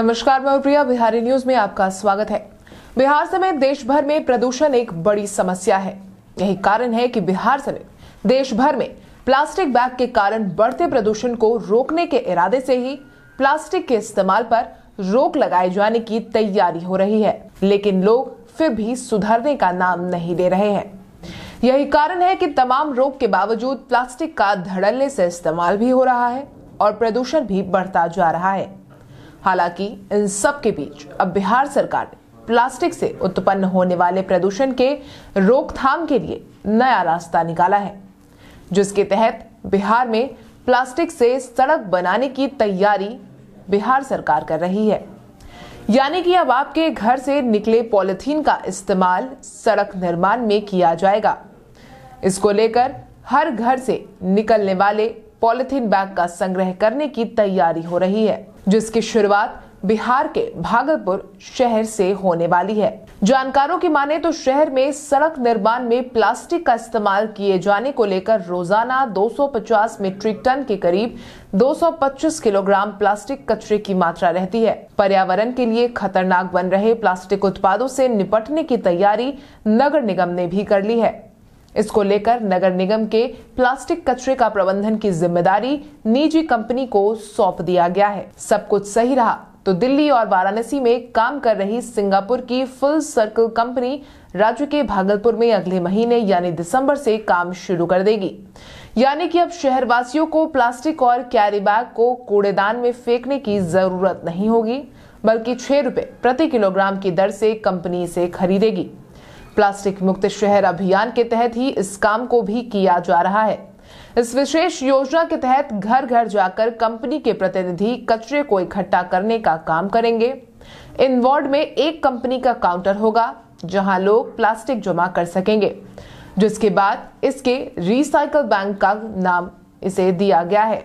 नमस्कार मैं प्रिया बिहारी न्यूज में आपका स्वागत है बिहार समेत देश भर में प्रदूषण एक बड़ी समस्या है यही कारण है कि बिहार समेत देश भर में प्लास्टिक बैग के कारण बढ़ते प्रदूषण को रोकने के इरादे से ही प्लास्टिक के इस्तेमाल पर रोक लगाए जाने की तैयारी हो रही है लेकिन लोग फिर भी सुधरने का नाम नहीं ले रहे हैं यही कारण है कि तमाम रोक के बावजूद प्लास्टिक का धड़ल्ले से इस्तेमाल भी हो रहा है और प्रदूषण भी बढ़ता जा रहा है हालांकि इन सब के बीच अब बिहार सरकार ने प्लास्टिक से उत्पन्न होने वाले प्रदूषण के रोकथाम के लिए नया रास्ता निकाला है जिसके तहत बिहार में प्लास्टिक से सड़क बनाने की तैयारी बिहार सरकार कर रही है यानी कि अब आपके घर से निकले पॉलिथीन का इस्तेमाल सड़क निर्माण में किया जाएगा इसको लेकर हर घर से निकलने वाले पॉलिथीन बैग का संग्रह करने की तैयारी हो रही है जिसकी शुरुआत बिहार के भागलपुर शहर से होने वाली है जानकारों की माने तो शहर में सड़क निर्माण में प्लास्टिक का इस्तेमाल किए जाने को लेकर रोजाना 250 मीट्रिक टन के करीब 225 किलोग्राम प्लास्टिक कचरे की मात्रा रहती है पर्यावरण के लिए खतरनाक बन रहे प्लास्टिक उत्पादों से निपटने की तैयारी नगर निगम ने भी कर ली है इसको लेकर नगर निगम के प्लास्टिक कचरे का प्रबंधन की जिम्मेदारी निजी कंपनी को सौंप दिया गया है सब कुछ सही रहा तो दिल्ली और वाराणसी में काम कर रही सिंगापुर की फुल सर्कल कंपनी राज्य के भागलपुर में अगले महीने यानी दिसंबर से काम शुरू कर देगी यानी कि अब शहरवासियों को प्लास्टिक और कैरी बैग को कूड़ेदान में फेंकने की जरूरत नहीं होगी बल्कि छह रुपए प्रति किलोग्राम की दर से कंपनी इसे खरीदेगी प्लास्टिक मुक्त शहर अभियान के तहत ही इस काम को भी किया जा रहा है इस विशेष योजना के तहत घर घर जाकर कंपनी के प्रतिनिधि कचरे को इकट्ठा करने का काम करेंगे इन वार्ड में एक कंपनी का काउंटर होगा जहां लोग प्लास्टिक जमा कर सकेंगे जिसके बाद इसके रिसाइकल बैंक का नाम इसे दिया गया है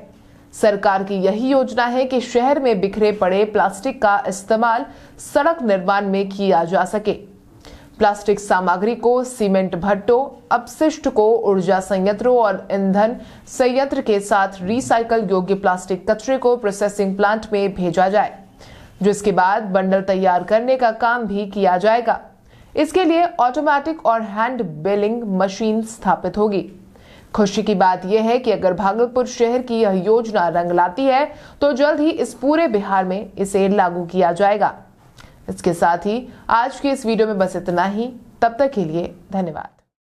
सरकार की यही योजना है कि शहर में बिखरे पड़े प्लास्टिक का इस्तेमाल सड़क निर्माण में किया जा सके प्लास्टिक सामग्री को सीमेंट भट्टों अपशिष्ट को ऊर्जा संयंत्रों और ईंधन संयंत्र के साथ रिसाइकल योग्य प्लास्टिक कचरे को प्रोसेसिंग प्लांट में भेजा जाए जिसके बाद बंडल तैयार करने का काम भी किया जाएगा इसके लिए ऑटोमेटिक और हैंड बेलिंग मशीन स्थापित होगी खुशी की बात यह है कि अगर भागलपुर शहर की यह योजना रंग लाती है तो जल्द ही इस पूरे बिहार में इसे लागू किया जाएगा इसके साथ ही आज की इस वीडियो में बस इतना ही तब तक के लिए धन्यवाद